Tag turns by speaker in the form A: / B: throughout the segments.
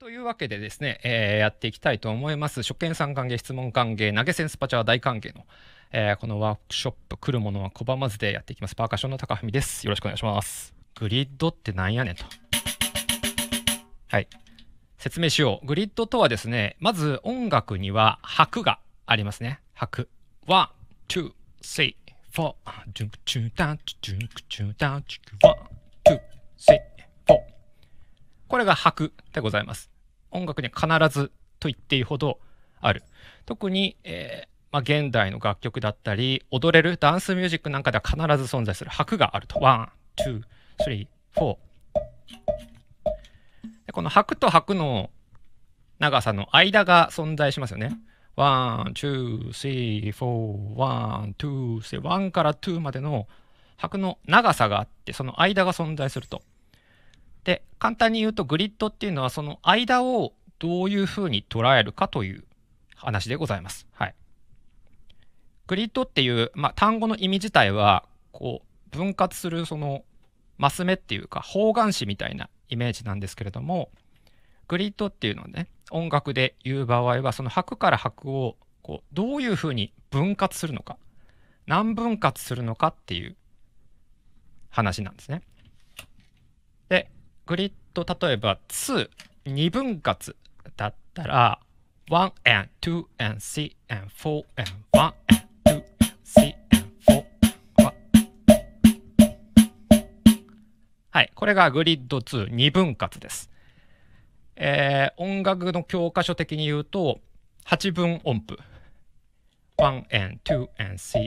A: というわけでですね、えー、やっていきたいと思います。初見さん歓迎、質問歓迎、投げ銭スパチャー大歓迎の、えー、このワークショップ、来るものは拒まずでやっていきます。パーカッションの高文です。よろしくお願いします。グリッドってなんやねんと。はい。説明しよう。グリッドとはですね、まず音楽には拍がありますね。拍。ワン、ツー、スリー、フォー。ュンクチュタン、チュンクチュタン、チュンクワン。れが白でございます。音楽には必ずと言っていいほどある。特に、えー、まあ、現代の楽曲だったり、踊れるダンスミュージックなんかでは必ず存在する白があると。ワン、ツー、スリー、フォー。でこの白と白の長さの間が存在しますよね。ワン、ツー、スリー、フォー、ワン、ツー、スリー、ワンからツーまでの白の長さがあって、その間が存在すると。で簡単に言うとグリッドっていうのはその間をどういうふうに捉えるかという話でございます。はい、グリッドっていう、まあ、単語の意味自体はこう分割するそのマス目っていうか方眼紙みたいなイメージなんですけれどもグリッドっていうのはね音楽で言う場合はその拍から拍をこうどういうふうに分割するのか何分割するのかっていう話なんですね。グリッド例えば2、2分割だったら 1and 2 and 3 and 4 and 1 and 2 and 3 and 4はい、これがグリッド2、2分割です。えー、音楽の教科書的に言うと8分音符。1 and 2 and 3 and 4 and チッ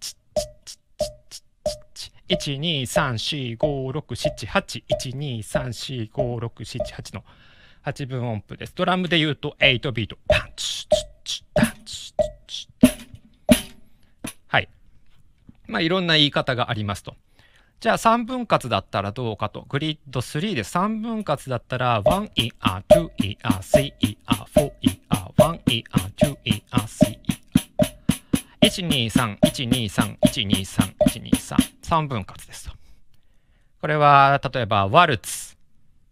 A: チッ12345678123456778の8分音符です。ドラムで言うと8ビート。パンチチタンチチはい。まあいろんな言い方がありますと。じゃあ3分割だったらどうかと。グリッド3で3分割だったら 1ER、2ER、3ER、4ER、1ER、2ER、3ER。123123123 3分割ですと。これは、例えば、ワルツ。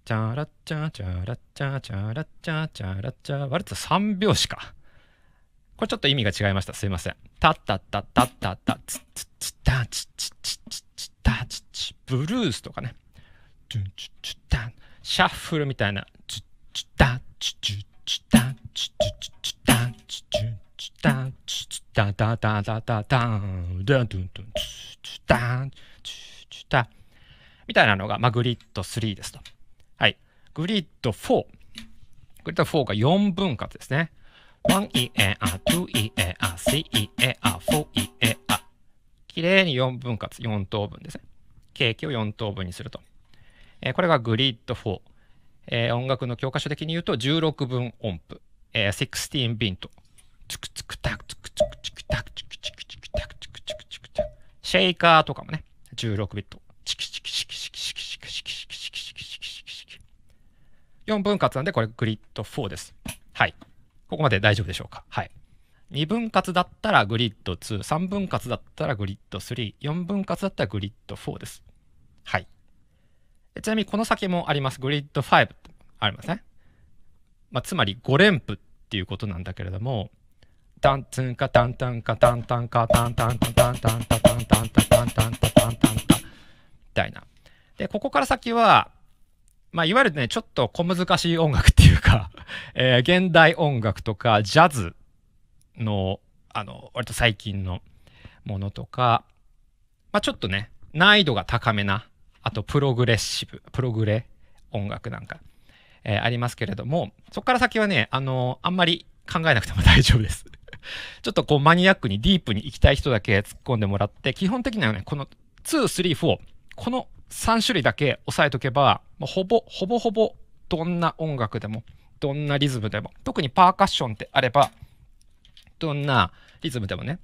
A: チャラチャチャラチャチャラチャチャラチャワルツ3拍子か。これちょっと意味が違いました。すいません。タッタッタッタッタッタツッツッツッタッチッチッチッチッタチッチブルースとかね。チュンチュチュタシャッフルみたいな。チュチュタチュチュチュタチュチュチュタチュチュチュタチュチュタタタタタタンダドゥッドゥンダーン、チュチュタ、みたいなのが、まあ、グリッド3ですと。はい。グリッド4。グリッド4が4分割ですね。1EAR2EAR3EAR4EAR。きれいに4分割、4等分ですね。ケーキを4等分にすると。えー、これがグリッド4。えー、音楽の教科書的に言うと16分音符。えー、16ビント。チクチクタクチクチクチクタクチクチクシェイカーとかもね、16ビット。チキチキチキチキチキチキチキチキチキチキチキチキチキ。4分割なんでこれグリッド4です。はい。ここまで大丈夫でしょうか。はい。2分割だったらグリッド2、3分割だったらグリッド3、4分割だったらグリッド4です。はい。ちなみにこの先もあります。グリッド5ありますね。まあ、つまり5連符っていうことなんだけれども、タンツンカタンタンカタンタンカタンタンタンタンタンタンタンタンタンタンタンタンタンタンタンみたいな。で、ここから先は、まあ、いわゆるね、ちょっと小難しい音楽っていうか、えー、現代音楽とか、ジャズの、あの、割と最近のものとか、まあ、ちょっとね、難易度が高めな、あと、プログレッシブ、プログレ音楽なんか、えー、ありますけれども、そこから先はね、あの、あんまり考えなくても大丈夫です。ちょっとこうマニアックにディープに行きたい人だけ突っ込んでもらって、基本的にはね、この2、3、4、この3種類だけ押さえとけば、ほぼ、ほぼほぼ、どんな音楽でも、どんなリズムでも、特にパーカッションってあれば、どんなリズムでもね、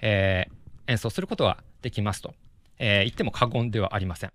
A: えー、演奏することはできますと、えー、言っても過言ではありません。